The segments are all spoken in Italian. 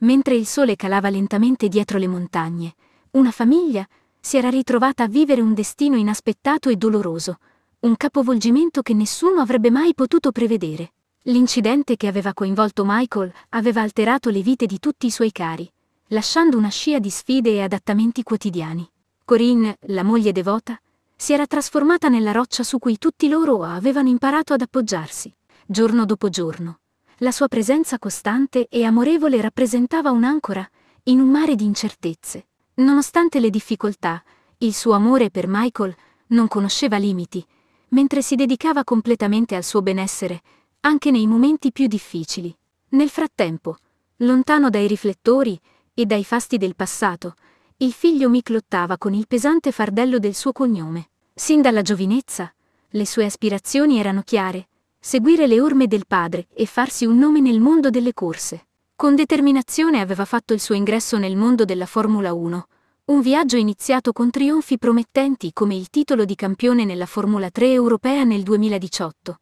mentre il sole calava lentamente dietro le montagne, una famiglia si era ritrovata a vivere un destino inaspettato e doloroso, un capovolgimento che nessuno avrebbe mai potuto prevedere. L'incidente che aveva coinvolto Michael aveva alterato le vite di tutti i suoi cari, lasciando una scia di sfide e adattamenti quotidiani. Corinne, la moglie devota, si era trasformata nella roccia su cui tutti loro avevano imparato ad appoggiarsi, giorno dopo giorno la sua presenza costante e amorevole rappresentava un'ancora in un mare di incertezze. Nonostante le difficoltà, il suo amore per Michael non conosceva limiti, mentre si dedicava completamente al suo benessere, anche nei momenti più difficili. Nel frattempo, lontano dai riflettori e dai fasti del passato, il figlio Mick lottava con il pesante fardello del suo cognome. Sin dalla giovinezza, le sue aspirazioni erano chiare, seguire le orme del padre e farsi un nome nel mondo delle corse. Con determinazione aveva fatto il suo ingresso nel mondo della Formula 1, un viaggio iniziato con trionfi promettenti come il titolo di campione nella Formula 3 europea nel 2018,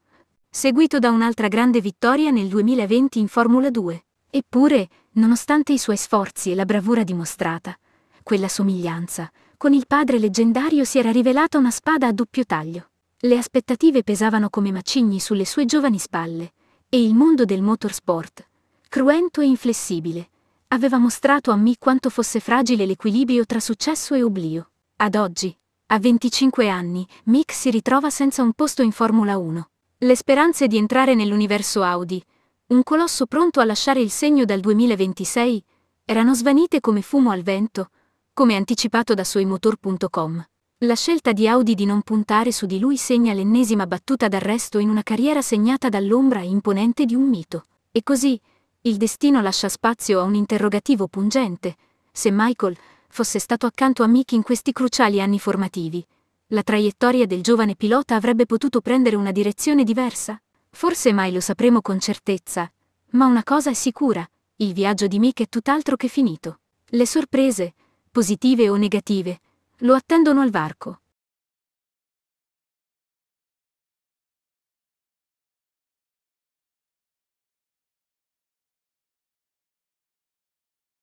seguito da un'altra grande vittoria nel 2020 in Formula 2. Eppure, nonostante i suoi sforzi e la bravura dimostrata, quella somiglianza con il padre leggendario si era rivelata una spada a doppio taglio. Le aspettative pesavano come macigni sulle sue giovani spalle, e il mondo del motorsport, cruento e inflessibile, aveva mostrato a me quanto fosse fragile l'equilibrio tra successo e oblio. Ad oggi, a 25 anni, Mick si ritrova senza un posto in Formula 1. Le speranze di entrare nell'universo Audi, un colosso pronto a lasciare il segno dal 2026, erano svanite come fumo al vento, come anticipato da suoi la scelta di Audi di non puntare su di lui segna l'ennesima battuta d'arresto in una carriera segnata dall'ombra imponente di un mito. E così, il destino lascia spazio a un interrogativo pungente. Se Michael fosse stato accanto a Mick in questi cruciali anni formativi, la traiettoria del giovane pilota avrebbe potuto prendere una direzione diversa? Forse mai lo sapremo con certezza, ma una cosa è sicura, il viaggio di Mick è tutt'altro che finito. Le sorprese, positive o negative, lo attendono al varco.